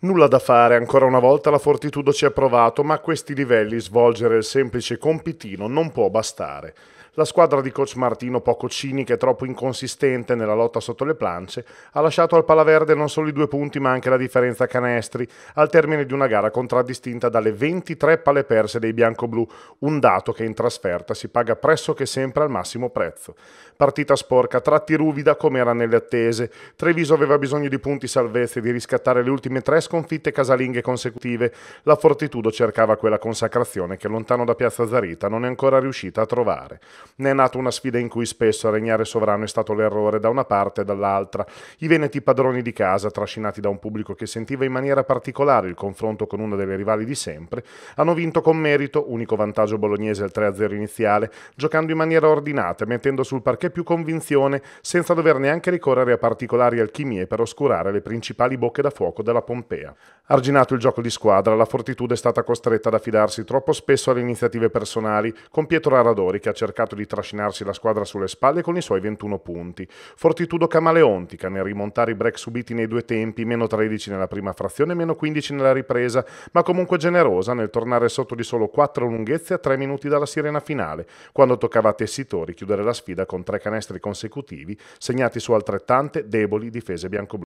Nulla da fare, ancora una volta la Fortitudo ci ha provato, ma a questi livelli svolgere il semplice compitino non può bastare. La squadra di coach Martino, poco cinica e troppo inconsistente nella lotta sotto le plance, ha lasciato al Palaverde non solo i due punti ma anche la differenza canestri, al termine di una gara contraddistinta dalle 23 palle perse dei bianco-blu, un dato che in trasferta si paga pressoché sempre al massimo prezzo. Partita sporca, tratti ruvida come era nelle attese. Treviso aveva bisogno di punti salvezza e di riscattare le ultime tre sconfitte casalinghe consecutive. La Fortitudo cercava quella consacrazione che lontano da Piazza Zarita non è ancora riuscita a trovare. Ne è nata una sfida in cui spesso a regnare sovrano è stato l'errore da una parte e dall'altra. I veneti padroni di casa, trascinati da un pubblico che sentiva in maniera particolare il confronto con una delle rivali di sempre, hanno vinto con merito, unico vantaggio bolognese al 3-0 iniziale, giocando in maniera ordinata, e mettendo sul parquet più convinzione, senza dover neanche ricorrere a particolari alchimie per oscurare le principali bocche da fuoco della Pompea. Arginato il gioco di squadra, la Fortitude è stata costretta ad affidarsi troppo spesso alle iniziative personali, con Pietro Aradori che ha cercato di trascinarsi la squadra sulle spalle con i suoi 21 punti. Fortitudo camaleontica nel rimontare i break subiti nei due tempi, meno 13 nella prima frazione e meno 15 nella ripresa, ma comunque generosa nel tornare sotto di solo 4 lunghezze a 3 minuti dalla sirena finale, quando toccava a Tessitori chiudere la sfida con tre canestri consecutivi, segnati su altrettante deboli difese bianco -blu.